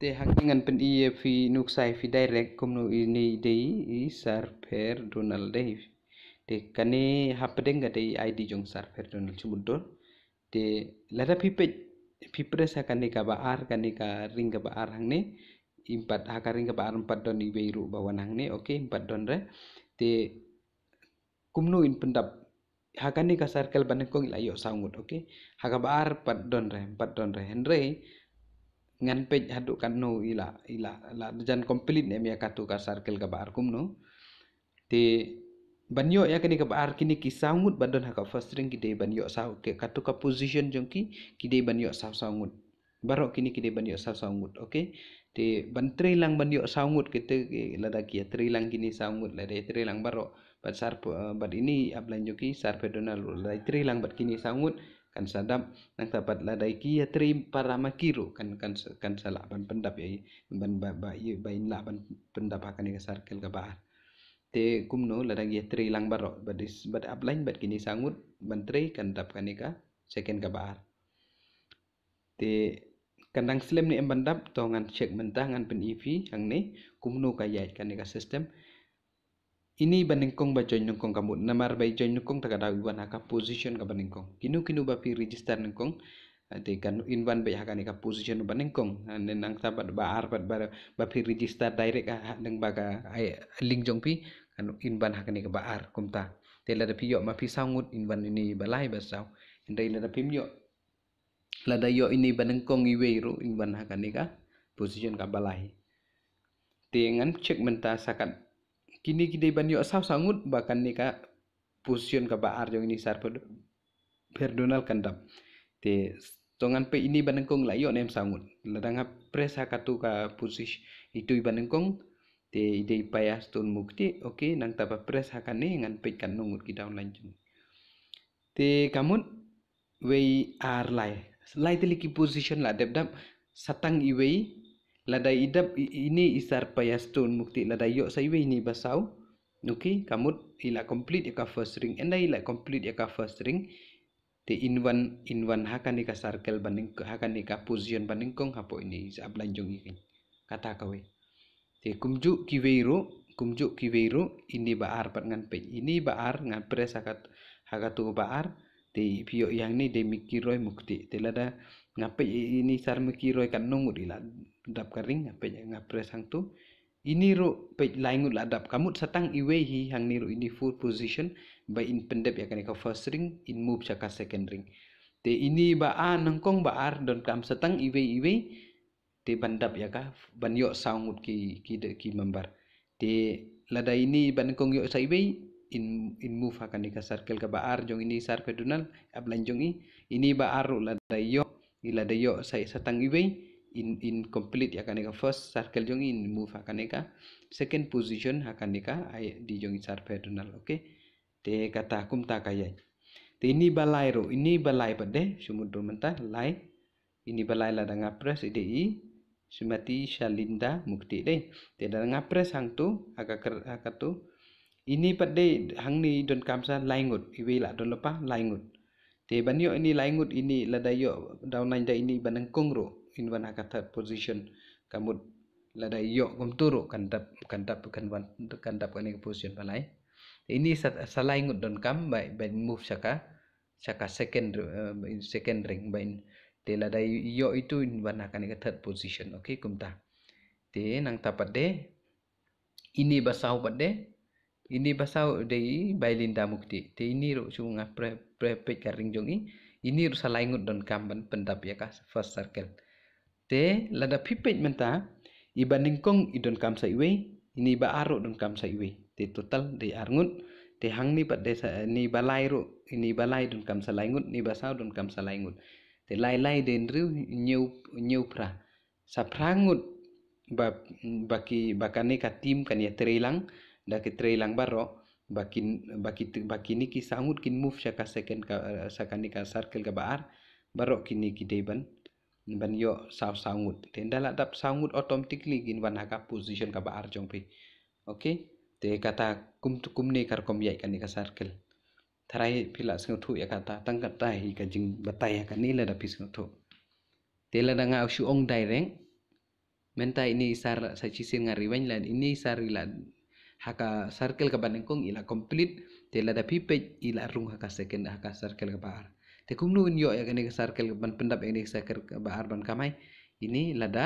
te hakiŋan pen i fi sai fi direct komno ini dei i server donal dei te kane hapadenga dei id jong server donal don te lada pipe pipres kani ka baar kane ka ring ka baar hangne impat ring ka baar empat don i beiru bawan hangne oke empat don re te kumnu in pendap hakane ka circle banekong ilayo saungut oke haka baar pat don re empat don re hendre ngan pej hadu kan no ila ila la jan complete ne ya katu ka circle ka bar kum no te banyo ya kini ka bar kini ki sangut badon ha ka first ring ki de banyo sa ke katu ka position jong ki ki de banyo sa sangut barok kini ki de banyo sa sangut okay te ban lang banyo sangut kete lada eh, ki lang kini sangut lada lang barok bad sar bad ini ablan joki sar pedonal lada lang bad kini sangut kan sadap nang dapat ladai ki ya teri para makiru kan kan kan salah ban pendap ya iya. ban ba ba iya, bain la ban pendap akan iya, ke circle ke bahar te kumno ladai ya tri lang baro badis bad upline bad kini sangut ban kan tap kan ka second ke bahar te kandang slim ni em bandap tongan check mentah ngan pen ev hang ni kumno kayai kan ka system ini baningkong ba join nungkong kamu namar ba join nungkong tak ada iwan position ka baningkong kinu kinu ba pi register nungkong ati kan inwan ba haka ka position ba ningkong nen nang tapat ba arbat ba ba pi register direct nang ba ka link jong pi kan inwan haka ni ka ba ar kumta tela da pi ma pi sangut inwan ini ba lai ba saw indai la da pi yo la da yo ini ba ningkong iwe ru inwan haka ni ka position ka balai tengan cek mentah sakat kini kidei yuk saw sangut bahkan nika pusion ka ba arjo ini sar perdonal kandam te tongan pe ini banengkong layo nem sangut ladang presa katu ka pusish itu ibanengkong te ide payas tun mukti oke nang tapa pres hakane ngan kan nungut kita online jeng te kamun wei ar lai lai teliki position la dep dap satang iwei Lada idap ini isar payastun mukti lada yok saiwe ini basau nuki kamut ila complete yaka first ring enda ila complete yaka first ring The in one in one hakan ika circle banding hakan ika position banding kong hapo ini isab lanjung ini kata kawe te kumju kiweiro kumju kiweiro ini baar pat ngan pe ini baar ngan pres hakat hakatu baar te pio yang ni de mikiroi mukti te lada ngape ini sar mikiroi kan nungu di la dap karing ngape ngapre sang tu ini ro pe laingut la dap kamut satang iwe hi hang ni ini full position ba in pendep ya kan ka first ring in move chaka second ring te ini ba a nangkong ba ar don kam satang iwe iwe te bandap ya ka ban yo saungut ki ki de ki membar te lada ini ban kong yo iwe in in move akan ika circle ke baar jong ini sar pedunal ablan jong i ini baar la dayo ila dayo sai satang ibe in in complete ya ika first circle jong in move akan ika second position akan ika di jong sar pedunal oke te kata kum ta kaya te ini balai ro ini balai pade sumudur mentah lai ini balai la danga pres ide i sumati shalinda mukti deh te danga pres hang tu aka ka tu ini pade ni don kamsa laingut iwe la don lepa laingut te banyo ini laingut ini ladayo downline da ini banang kongro in wana kata position kamut ladayo kom turo kandap kandap kan wan kandap kan, kan position balai ini laingut don kam bai bai move saka saka second uh, second ring bai te ladayo itu in wana kan third position okay kumta te nang tapade ini basau pade ini basau dei bailinda mukti te ini ro sunga pre pre karing jongi ini ro salaingut don kamban pendap ya kas first circle te lada pipet menta iba i don kam sa iwe ini ba aro don kam sa iwe te total de arngut te hang ni pat desa ni balai ro ini balai don kam salaingut ni basau don kam salaingut te lai lai den riu nyu nyu pra prangut ba baki bakane katim kan ya terilang trei lang baro bakin baki bakini ki sangut kin move shaka second ka sakani ka circle ka baar baro kini ki deban ban yo saaf sangut te ndala dap sangut automatically gin wan haka position ka baar jong pe okay te kata kum tu kum ne kar kom yai kani ka circle tharai pila sing thu ya kata tang kata hi ka jing batai ya kani la dapis sing thu te la danga shu ong direct menta ini sar sa chisin ngariwen lan ini sar la haka circle ka kong ila complete te la da pipe ila rung haka second haka circle ka bar te kung nu yo ya kene ka circle ban pendap ya ka circle ka bar ban kamai ini lada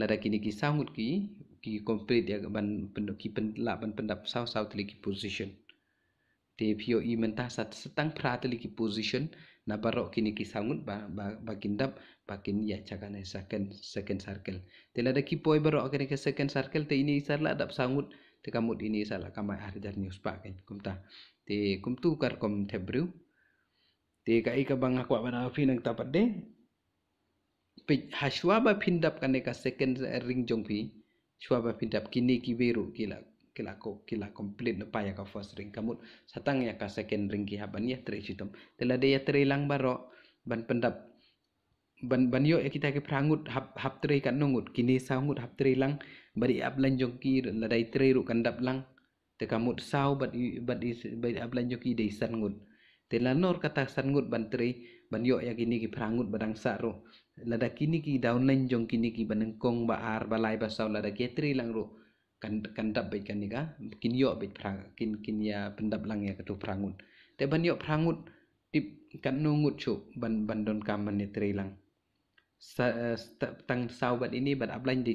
lada kini ki sangut ki ki complete ya ban pendap ki pendap ban pendap sau sau position te pio i mentah sat setang pra lagi position na baro kini kisangut ba ba bakindap pakin ya cakane second second circle tela da poi barok kene ke second circle te ini la dap sangut te kam ini sala kama hardar news pa ken kum ta ya te kum tu kar kom tebru te ka ka bang akwa bana fi nang tapat de pe haswa ba ya pindap kane ka second ring jong pi shwa ba pindap kini ki beru kila kila ko kila complete pa ya ka first ring kamut satang ya ka second ring ki haban ya tre chitom la de ya tre lang baro ban pendap ban ban yo e kita ke prangut hab hap trei kan nongut kini sangut hab trei lang bari aplan jongki ladai trei ru kandap lang te kamut sau bat bat is bari aplan jongki dei san ngut te lanor kata san ngut ban trei ban yo ya kini ki prangut badang sa ru lada kini ki daun lan jongki kini ki banengkong ba ar balai ba sau lada ke trei lang ru kan kandap bai kan, kan ka kin yo bai prang kin kin ya pendap lang ya ketu prangut te ban yo prangut tip kan nongut chu ban ban don ban ni trei lang Eh, tentang sahabat ini bat apa lagi di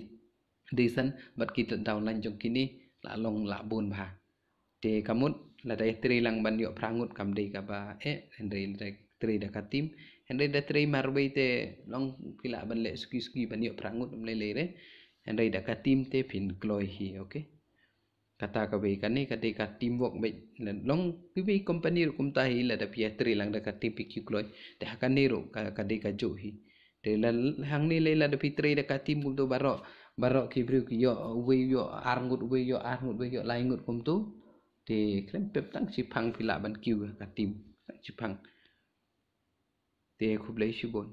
di san bat kita tahu lanjut kini la long la bun bah te kamut la daya tri lang ban yo prangut kam dei ka ba e henry dai tri da katim henry da tri marbei te long pila ban le ski ski ban yo prangut um le le re henry da katim te pin kloi hi okay kata kan ni tim teamwork baik long pipi company rukum tahi la da pia tri lang da tim pikyu kloi te hakan ni ro kadai ka jo hi Dela hang ni lela de pitre de katim kum tu barok barok kibri ki yo we yo arngut we yo arngut we yo laingut kum tu de klem pep tang si pang pila ban kiu katim si phang te khublai si bon